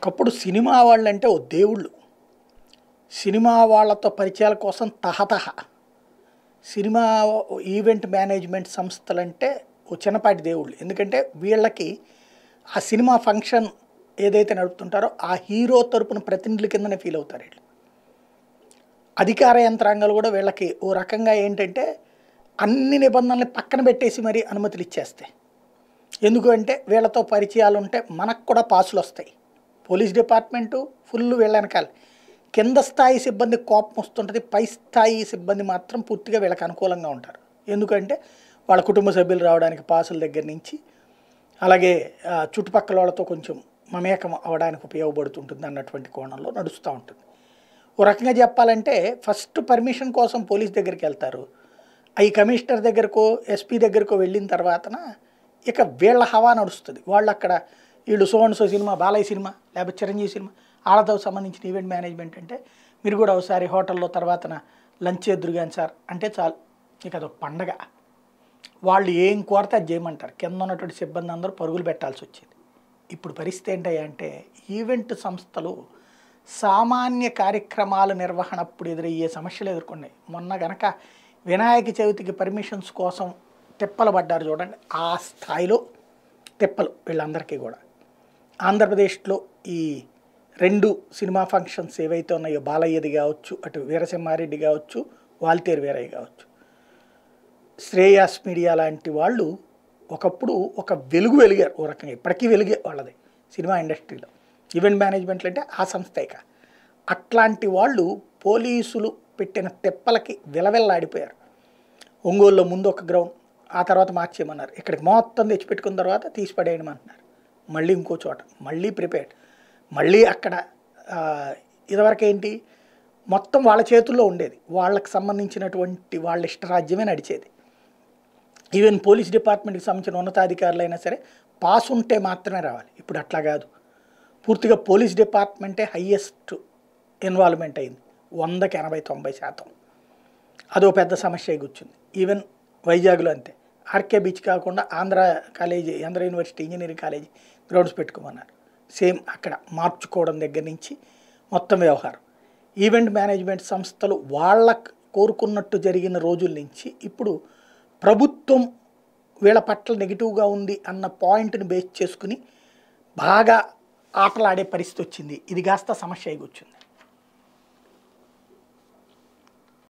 ఒకప్పుడు సినిమా వాళ్ళంటే ఓ దేవుళ్ళు సినిమా వాళ్ళతో పరిచయాల కోసం తహతహ సినిమా ఈవెంట్ మేనేజ్మెంట్ సంస్థలంటే ఓ చిన్నపాటి దేవుళ్ళు ఎందుకంటే వీళ్ళకి ఆ సినిమా ఫంక్షన్ ఏదైతే నడుపుతుంటారో ఆ హీరో తరపున ప్రతినిధుల కిందనే ఫీల్ అవుతారు వీళ్ళు అధికార యంత్రాంగాలు కూడా వీళ్ళకి ఓ రకంగా ఏంటంటే అన్ని నిబంధనలు పక్కన పెట్టేసి మరీ అనుమతులు ఇచ్చేస్తాయి ఎందుకంటే వీళ్ళతో పరిచయాలు ఉంటే మనకు కూడా పాసులు వస్తాయి పోలీస్ డిపార్ట్మెంటు ఫుల్ వెళ్ళనకాలి కింద స్థాయి సిబ్బంది కోపం వస్తుంటుంది పై స్థాయి సిబ్బంది మాత్రం పూర్తిగా వీళ్ళకి అనుకూలంగా ఉంటారు ఎందుకంటే వాళ్ళ కుటుంబ సభ్యులు రావడానికి పాసుల దగ్గర నుంచి అలాగే చుట్టుపక్కల వాళ్ళతో కొంచెం మమేకం అవడానికి ఉపయోగపడుతుంటుంది అన్నటువంటి కోణంలో నడుస్తూ ఉంటుంది ఓ రకంగా చెప్పాలంటే ఫస్ట్ పర్మిషన్ కోసం పోలీస్ దగ్గరికి వెళ్తారు అవి కమిషనర్ దగ్గరకో ఎస్పీ దగ్గరకో వెళ్ళిన తర్వాతన ఇక వీళ్ళ హవా నడుస్తుంది వాళ్ళు అక్కడ వీళ్ళు సోహన్సో సో సినిమా బాలయ్య సినిమా లేకపోతే చిరంజీవి సినిమా వాళ్ళతో సంబంధించిన ఈవెంట్ మేనేజ్మెంట్ అంటే మీరు కూడా ఒకసారి హోటల్లో తర్వాతన లంచ్ చేద్దరు కానీ సార్ అంటే చాలు ఇక అదొక పండగ వాళ్ళు ఏం కోరితే అది చేయమంటారు కింద ఉన్నటువంటి సిబ్బంది అందరూ పరుగులు పెట్టాల్సి వచ్చింది ఇప్పుడు పరిస్థితి ఏంటయ్యా అంటే ఈవెంట్ సంస్థలు సామాన్య కార్యక్రమాల నిర్వహణ అప్పుడు ఎదురయ్యే సమస్యలు ఎదుర్కొన్నాయి మొన్న గనక వినాయక చవితికి పర్మిషన్స్ కోసం తిప్పలు పడ్డారు చూడండి ఆ స్థాయిలో తిప్పలు వీళ్ళందరికీ కూడా ఆంధ్రప్రదేశ్లో ఈ రెండు సినిమా ఫంక్షన్స్ ఏవైతే ఉన్నాయో బాలయ్యది కావచ్చు అటు వీరసింహారెడ్డి కావచ్చు వాల్తేరు వీరయ్య కావచ్చు శ్రేయాస్ మీడియా లాంటి వాళ్ళు ఒకప్పుడు ఒక వెలుగు వెలిగారు ఓ రకంగా ఇప్పటికీ వెలిగే వాళ్ళది సినిమా ఇండస్ట్రీలో ఈవెంట్ మేనేజ్మెంట్లు అంటే ఆ సంస్థేక అట్లాంటి వాళ్ళు పోలీసులు పెట్టిన తెప్పలకి విలవెల్లాడిపోయారు ఒంగోలులో ముందు ఒక గ్రౌండ్ ఆ తర్వాత మార్చేయమన్నారు ఇక్కడికి మొత్తం తెచ్చిపెట్టుకున్న తర్వాత తీసిపడేయమంటున్నారు మళ్ళీ ఇంకో చోట మళ్ళీ ప్రిపేర్డ్ మళ్ళీ అక్కడ ఇదివరకు ఏంటి మొత్తం వాళ్ళ చేతుల్లో ఉండేది వాళ్ళకి సంబంధించినటువంటి వాళ్ళ ఇష్టరాజ్యమే నడిచేది ఈవెన్ పోలీస్ డిపార్ట్మెంట్కి సంబంధించిన ఉన్నతాధికారులు అయినా సరే పాస్ ఉంటే మాత్రమే రావాలి ఇప్పుడు అట్లా కాదు పూర్తిగా పోలీస్ డిపార్ట్మెంటే హయ్యెస్ట్ ఇన్వాల్వ్మెంట్ అయింది వందకి ఎనభై తొంభై శాతం అదో పెద్ద సమస్య కూర్చుంది ఈవెన్ వైజాగ్లో అంతే ఆర్కే బీచ్ కాకుండా Andhra college Andhra university engineering college grounds పెట్టుకోమన్నారు సేమ్ అక్కడ మార్చుకోవడం దగ్గర నుంచి మొత్తం వ్యవహారం ఈవెంట్ మేనేజ్మెంట్ సంస్థలు వాళ్ళ కోరుకున్నట్టు జరిగిన రోజుల నుంచి ఇప్పుడు ప్రభుత్వం వీళ్ళ పట్ల నెగిటివ్గా ఉంది అన్న పాయింట్ని బేస్ చేసుకుని బాగా ఆటలాడే పరిస్థితి వచ్చింది ఇది కాస్త సమస్య అయి వచ్చింది